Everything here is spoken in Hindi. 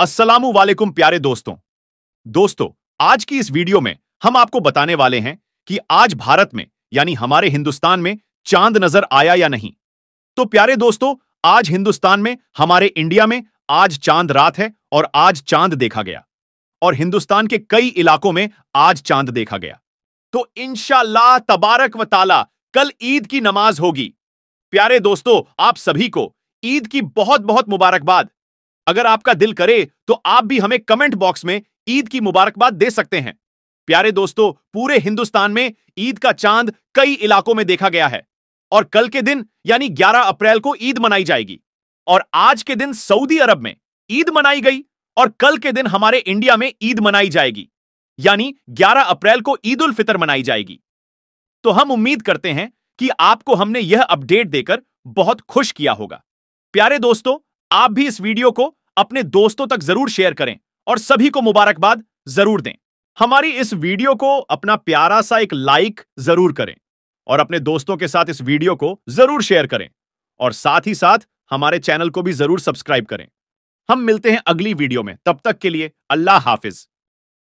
अस्सलाम वालेकुम प्यारे दोस्तों दोस्तों आज की इस वीडियो में हम आपको बताने वाले हैं कि आज भारत में यानी हमारे हिंदुस्तान में चांद नजर आया या नहीं तो प्यारे दोस्तों आज हिंदुस्तान में हमारे इंडिया में आज चांद रात है और आज चांद देखा गया और हिंदुस्तान के कई इलाकों में आज चांद देखा गया तो इनशाला तबारक व ताला कल ईद की नमाज होगी प्यारे दोस्तों आप सभी को ईद की बहुत बहुत मुबारकबाद अगर आपका दिल करे तो आप भी हमें कमेंट बॉक्स में ईद की मुबारकबाद दे सकते हैं प्यारे दोस्तों पूरे हिंदुस्तान में ईद का चांद कई इलाकों में देखा गया है और कल के दिन यानी 11 अप्रैल को ईद मनाई जाएगी और आज के दिन सऊदी अरब में ईद मनाई गई और कल के दिन हमारे इंडिया में ईद मनाई जाएगी यानी 11 अप्रैल को ईद उल फितर मनाई जाएगी तो हम उम्मीद करते हैं कि आपको हमने यह अपडेट देकर बहुत खुश किया होगा प्यारे दोस्तों आप भी इस वीडियो को अपने दोस्तों तक जरूर शेयर करें और सभी को मुबारकबाद जरूर दें हमारी इस वीडियो को अपना प्यारा सा एक लाइक जरूर करें और अपने दोस्तों के साथ इस वीडियो को जरूर शेयर करें और साथ ही साथ हमारे चैनल को भी जरूर सब्सक्राइब करें हम मिलते हैं अगली वीडियो में तब तक के लिए अल्लाह हाफिज